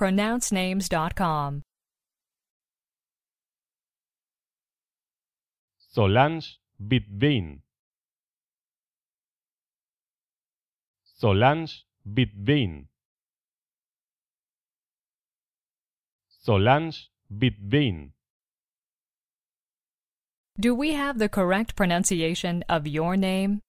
pronouncenames.com. Solange Bitvin. Solange Bitvin. Solange Bitvin. Do we have the correct pronunciation of your name?